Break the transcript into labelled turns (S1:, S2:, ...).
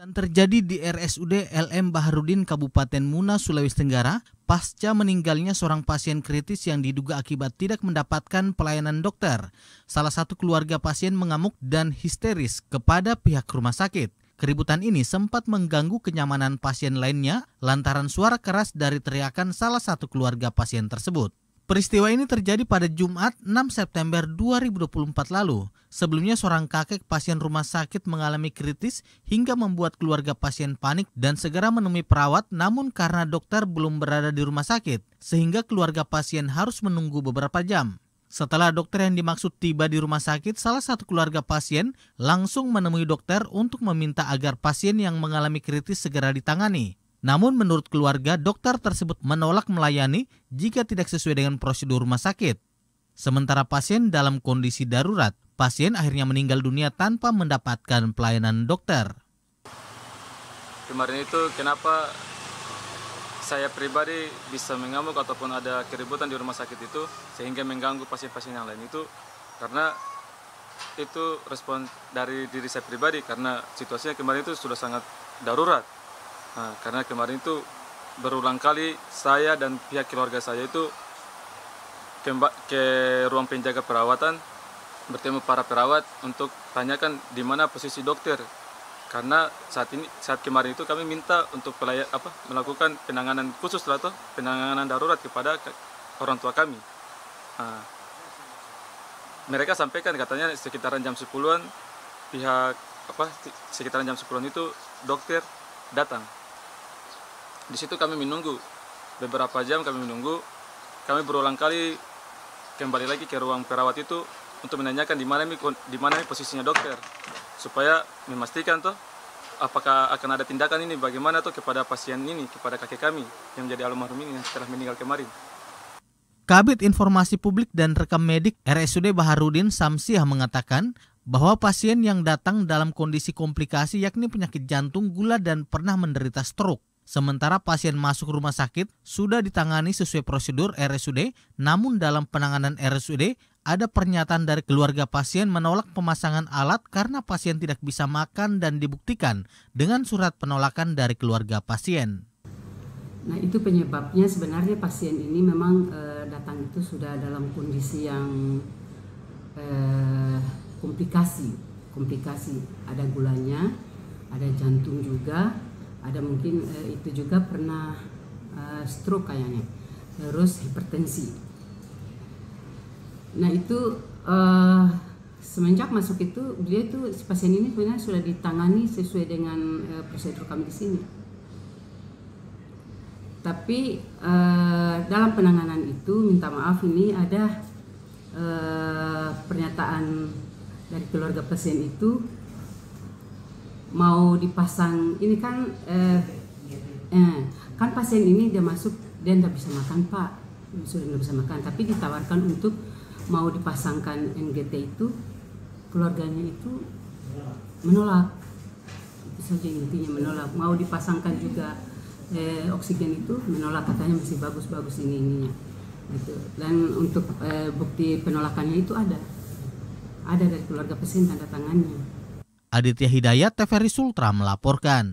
S1: Dan terjadi di RSUD LM Baharudin Kabupaten Muna, Sulawesi Tenggara pasca meninggalnya seorang pasien kritis yang diduga akibat tidak mendapatkan pelayanan dokter. Salah satu keluarga pasien mengamuk dan histeris kepada pihak rumah sakit. Keributan ini sempat mengganggu kenyamanan pasien lainnya lantaran suara keras dari teriakan salah satu keluarga pasien tersebut. Peristiwa ini terjadi pada Jumat 6 September 2024 lalu. Sebelumnya seorang kakek pasien rumah sakit mengalami kritis hingga membuat keluarga pasien panik dan segera menemui perawat namun karena dokter belum berada di rumah sakit sehingga keluarga pasien harus menunggu beberapa jam. Setelah dokter yang dimaksud tiba di rumah sakit, salah satu keluarga pasien langsung menemui dokter untuk meminta agar pasien yang mengalami kritis segera ditangani. Namun menurut keluarga, dokter tersebut menolak melayani jika tidak sesuai dengan prosedur rumah sakit. Sementara pasien dalam kondisi darurat, pasien akhirnya meninggal dunia tanpa mendapatkan pelayanan dokter.
S2: Kemarin itu kenapa saya pribadi bisa mengamuk ataupun ada keributan di rumah sakit itu sehingga mengganggu pasien-pasien yang lain itu karena itu respon dari diri saya pribadi karena situasinya kemarin itu sudah sangat darurat Nah, karena kemarin itu berulang kali saya dan pihak keluarga saya itu ke, ke ruang penjaga perawatan bertemu para perawat untuk tanyakan di mana posisi dokter karena saat ini saat kemarin itu kami minta untuk pelayan, apa melakukan penanganan khusus atau penanganan darurat kepada orang tua kami nah, mereka sampaikan katanya sekitaran jam 10-an pihak apa sekitaran jam 10-an itu dokter datang di situ kami menunggu beberapa jam kami menunggu. Kami berulang kali kembali lagi ke ruang perawat itu untuk menanyakan di mana di mana posisinya dokter supaya memastikan toh apakah akan ada tindakan ini bagaimana toh kepada pasien ini kepada kakek kami yang menjadi almarhum ini yang telah meninggal kemarin.
S1: Kabit Informasi Publik dan Rekam Medik RSUD Baharudin Samsiah mengatakan bahwa pasien yang datang dalam kondisi komplikasi yakni penyakit jantung, gula, dan pernah menderita stroke. Sementara pasien masuk rumah sakit sudah ditangani sesuai prosedur RSUD, namun dalam penanganan RSUD ada pernyataan dari keluarga pasien menolak pemasangan alat karena pasien tidak bisa makan dan dibuktikan dengan surat penolakan dari keluarga pasien.
S3: Nah, itu penyebabnya sebenarnya pasien ini memang e, datang itu sudah dalam kondisi yang e, komplikasi, komplikasi ada gulanya, ada jantung juga, ada mungkin uh, itu juga pernah uh, stroke kayaknya terus hipertensi nah itu uh, semenjak masuk itu dia itu si pasien ini sebenarnya sudah ditangani sesuai dengan uh, prosedur kami di sini tapi uh, dalam penanganan itu minta maaf ini ada uh, pernyataan dari keluarga pasien itu mau dipasang ini kan eh, eh, kan pasien ini dia masuk dia tidak bisa makan pak sudah tidak bisa makan tapi ditawarkan untuk mau dipasangkan NGT itu keluarganya itu menolak itu saja intinya menolak mau dipasangkan juga eh, oksigen itu menolak katanya masih bagus-bagus ini ininya gitu dan untuk eh, bukti penolakannya itu ada ada dari keluarga pasien tanda tangannya
S1: Aditya Hidayat TVRI Sultra melaporkan.